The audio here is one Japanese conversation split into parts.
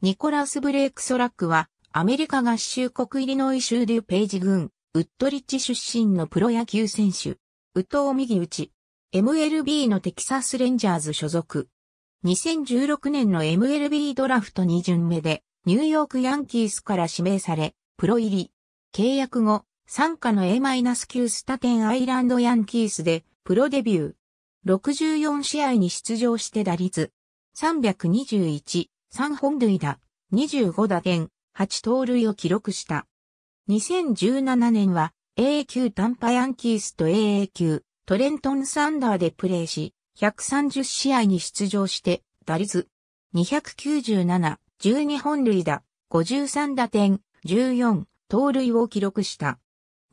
ニコラス・ブレイク・ソラックは、アメリカ合衆国イリノイ州デュページ郡、ウッドリッチ出身のプロ野球選手。ウトウ右打ち。MLB のテキサスレンジャーズ所属。2016年の MLB ドラフト2巡目で、ニューヨークヤンキースから指名され、プロ入り。契約後、参加の A-9 スタテンアイランドヤンキースで、プロデビュー。64試合に出場して打率。321。3本塁打、25打点、8盗塁を記録した。2017年は AA 級タンパヤンキースと AA 級トレントンサンダーでプレーし、130試合に出場して、打率297、12本塁打、53打点、14盗塁を記録した。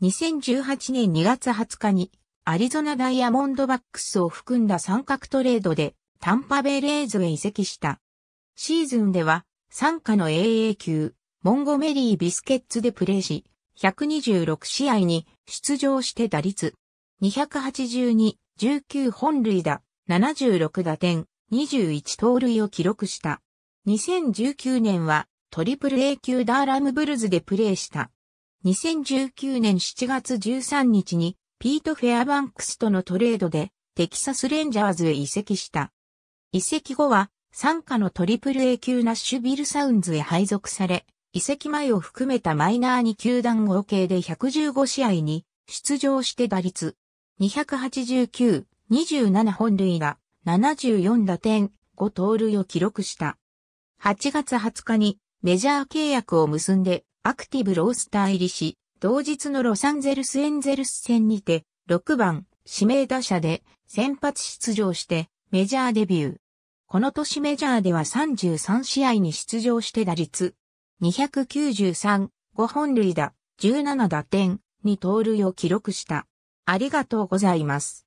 2018年2月20日にアリゾナダイヤモンドバックスを含んだ三角トレードでタンパベレーズへ移籍した。シーズンでは、参加の AA 級、モンゴメリー・ビスケッツでプレーし、126試合に出場して打率、282、19本塁打、76打点、21盗塁を記録した。2019年はトリプル A 級ダーラムブルズでプレーした。2019年7月13日にピート・フェアバンクスとのトレードでテキサス・レンジャーズへ移籍した。移籍後は参加のトリプル a 級ナッシュビルサウンズへ配属され、移籍前を含めたマイナー2球団合計で115試合に出場して打率289、27本塁打、74打点、5盗塁を記録した。8月20日にメジャー契約を結んでアクティブロースター入りし、同日のロサンゼルスエンゼルス戦にて6番指名打者で先発出場してメジャーデビュー。この年メジャーでは33試合に出場して打率293、5本塁打、17打点、2盗塁を記録した。ありがとうございます。